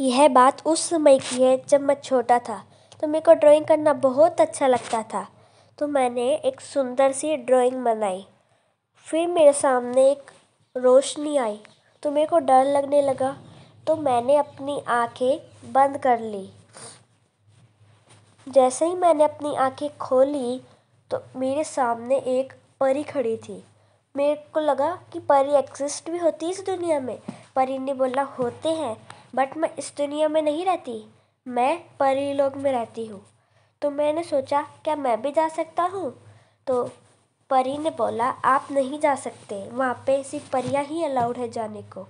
यह बात उस समय की है जब मैं छोटा था तो मेरे को ड्राइंग करना बहुत अच्छा लगता था तो मैंने एक सुंदर सी ड्राइंग बनाई फिर मेरे सामने एक रोशनी आई तो मेरे को डर लगने लगा तो मैंने अपनी आँखें बंद कर ली जैसे ही मैंने अपनी आँखें खोली तो मेरे सामने एक परी खड़ी थी मेरे को लगा कि परी एक्जिस्ट भी होती है इस दुनिया में परी ने बोला होते हैं बट मैं इस दुनिया में नहीं रहती मैं परीलोक में रहती हूँ तो मैंने सोचा क्या मैं भी जा सकता हूँ तो परी ने बोला आप नहीं जा सकते वहाँ पे सिर्फ परियाँ ही अलाउड है जाने को